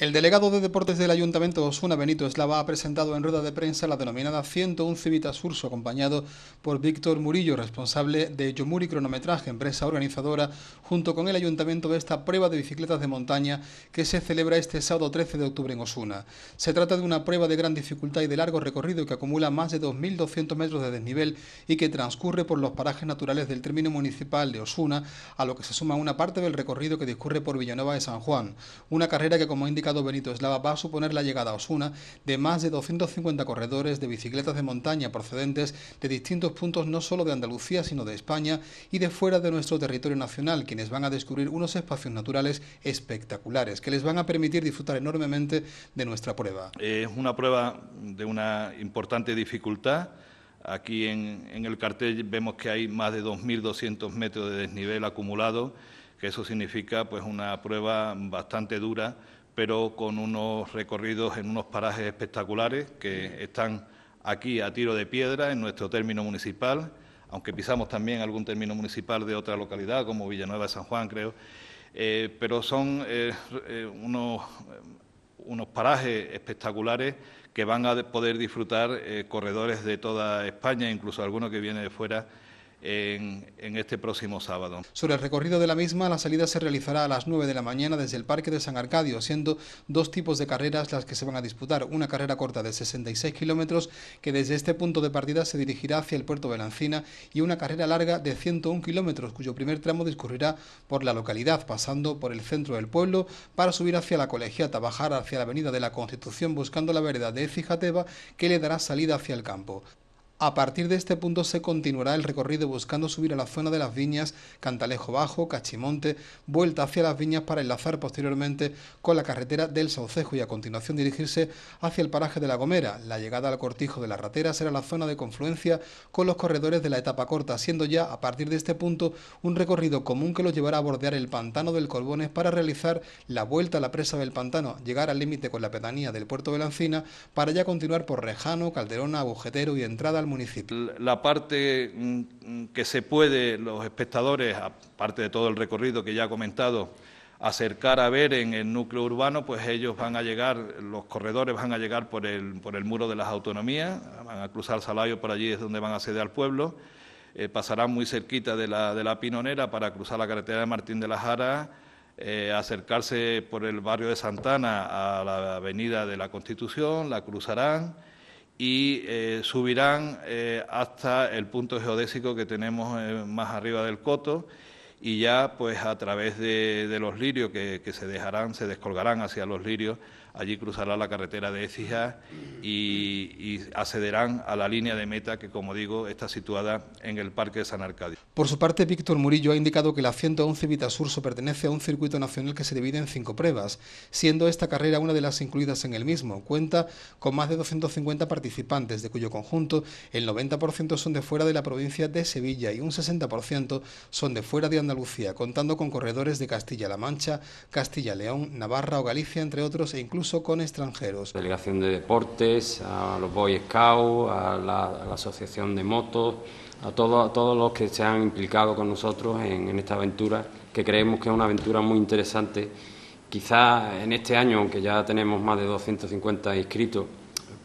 El delegado de Deportes del Ayuntamiento Osuna Benito Eslava ha presentado en rueda de prensa la denominada 101 Civitas Urso, acompañado por Víctor Murillo, responsable de Yomuri Cronometraje, empresa organizadora, junto con el Ayuntamiento de esta prueba de bicicletas de montaña que se celebra este sábado 13 de octubre en Osuna. Se trata de una prueba de gran dificultad y de largo recorrido que acumula más de 2.200 metros de desnivel y que transcurre por los parajes naturales del término municipal de Osuna, a lo que se suma una parte del recorrido que discurre por Villanueva de San Juan. Una carrera que, como indica Benito Eslava va a suponer la llegada a Osuna de más de 250 corredores de bicicletas de montaña procedentes de distintos puntos no solo de Andalucía, sino de España y de fuera de nuestro territorio nacional, quienes van a descubrir unos espacios naturales espectaculares que les van a permitir disfrutar enormemente de nuestra prueba. Es una prueba de una importante dificultad. Aquí en, en el cartel vemos que hay más de 2.200 metros de desnivel acumulado, que eso significa pues una prueba bastante dura pero con unos recorridos en unos parajes espectaculares que están aquí a tiro de piedra en nuestro término municipal, aunque pisamos también algún término municipal de otra localidad, como Villanueva de San Juan, creo, eh, pero son eh, eh, unos, parajes espectaculares que van a poder disfrutar corredores de toda España, incluso algunos que vienen de fuera en, este próximo sábado. Sobre el recorrido de la misma, la salida se realizará a las 9 de la mañana desde el Parque de San Arcadio, siendo dos tipos de carreras las que se van a disputar. Una carrera corta de 66 kilómetros que desde este punto de partida se dirigirá hacia el puerto de y una carrera larga de 101 kilómetros cuyo primer tramo discurrirá por la localidad, pasando por el centro del pueblo para subir hacia la colegiata, bajar hacia la avenida de la Constitución buscando la vereda de Fijateva que le dará salida hacia el campo. A partir de este punto se continuará el recorrido buscando subir a la zona de las viñas Cantalejo Bajo, Cachimonte, vuelta hacia las viñas para enlazar posteriormente con la carretera del Saucejo y a continuación dirigirse hacia el paraje de La Gomera. La llegada al cortijo de la ratera será la zona de confluencia con los corredores de la etapa corta, siendo ya a partir de este punto un recorrido común que los llevará a bordear el pantano del Colbones para realizar la vuelta a la presa del pantano, llegar al límite con la pedanía del puerto de la para ya continuar por Rejano, Calderona, Agujetero y entrada al la parte mm, mm, que se puede, los espectadores, aparte de todo el recorrido que ya ha comentado, acercar a ver en el núcleo urbano, pues ellos van a llegar, los corredores van a llegar por el, por el muro de las autonomías, van a cruzar Salayo, por allí es donde van a acceder al pueblo, eh, pasarán muy cerquita de la, de Pinonera para cruzar la carretera de Martín de la Jara, eh, acercarse por el barrio de Santana a la avenida de la Constitución, la cruzarán y eh, subirán eh, hasta el punto geodésico que tenemos eh, más arriba del coto y ya pues a través de, los lirios que, que, se dejarán, se descolgarán hacia los lirios, allí cruzará la carretera de Écija y, y, accederán a la línea de meta que como digo está situada en el Parque de San Arcadio. Por su parte, Víctor Murillo ha indicado que la 111 Vitasurso pertenece a un circuito nacional que se divide en cinco pruebas, siendo esta carrera una de las incluidas en el mismo. Cuenta con más de 250 participantes, de cuyo conjunto el 90% son de fuera de la provincia de Sevilla y un 60% son de fuera de Andalucía Andalucía, contando con corredores de Castilla-La Mancha, Castilla-León, Navarra o Galicia, entre otros, e incluso con extranjeros. Delegación de deportes, a los Boy Scouts, a la, Asociación de Motos, a, todos los que se han implicado con nosotros en, en esta aventura, que creemos que es una aventura muy interesante. ...quizá en este año, aunque ya tenemos más de 250 inscritos,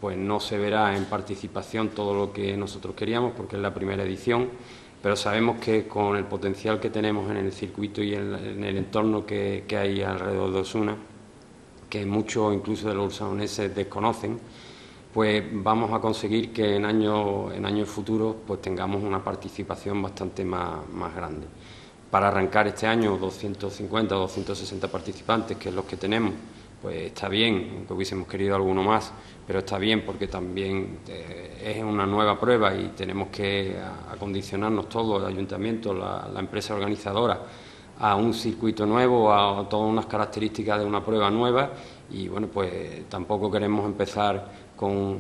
pues no se verá en participación todo lo que nosotros queríamos, porque es la primera edición pero sabemos que con el potencial que tenemos en el circuito y en, el entorno que, hay alrededor de Osuna, que muchos incluso de los ursaoneses desconocen, pues vamos a conseguir que en años futuros pues tengamos una participación bastante más, más grande. Para arrancar este año 250 o 260 participantes, que es los que tenemos, pues está bien, aunque hubiésemos querido alguno más, pero está bien porque también eh, es una nueva prueba y tenemos que acondicionarnos todos, el ayuntamiento, la, la empresa organizadora, a un circuito nuevo, a todas unas características de una prueba nueva y bueno, pues tampoco queremos empezar con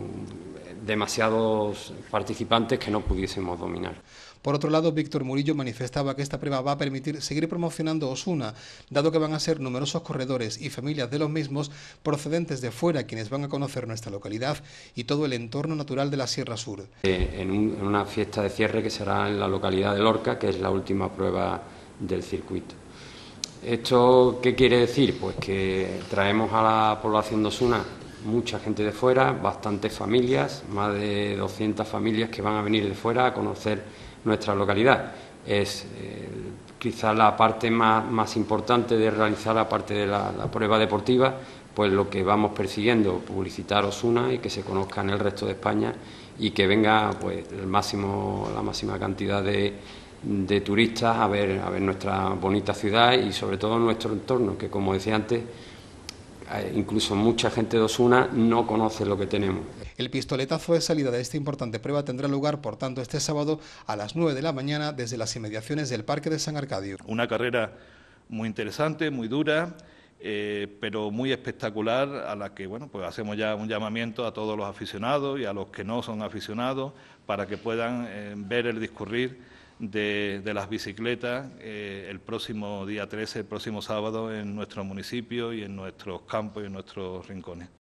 demasiados participantes que no pudiésemos dominar. Por otro lado, Víctor Murillo manifestaba que esta prueba va a permitir seguir promocionando Osuna, dado que van a ser numerosos corredores y familias de los mismos procedentes de fuera quienes van a conocer nuestra localidad y todo el entorno natural de la Sierra Sur. Eh, en, una fiesta de cierre que será en la localidad de Lorca, que es la última prueba del circuito. ¿Esto qué quiere decir? Pues que traemos a la población de Osuna mucha gente de fuera, bastantes familias, más de 200 familias que van a venir de fuera a conocer nuestra localidad. Es eh, quizá la parte más, importante de realizar, la parte de la, prueba deportiva, pues lo que vamos persiguiendo, publicitar Osuna y que se conozca en el resto de España y que venga pues el máximo, la máxima cantidad de, de turistas a ver, a ver nuestra bonita ciudad y sobre todo nuestro entorno, que como decía antes, eh, incluso mucha gente de Osuna no conoce lo que tenemos. El pistoletazo de salida de esta importante prueba tendrá lugar, por tanto, este sábado a las 9 de la mañana desde las inmediaciones del Parque de San Arcadio. Una carrera muy interesante, muy dura, eh, pero muy espectacular, a la que bueno, pues hacemos ya un llamamiento a todos los aficionados y a los que no son aficionados para que puedan eh, ver el discurrir de, las bicicletas eh, el próximo día 13, el próximo sábado, en nuestro municipio y en nuestros campos y en nuestros rincones.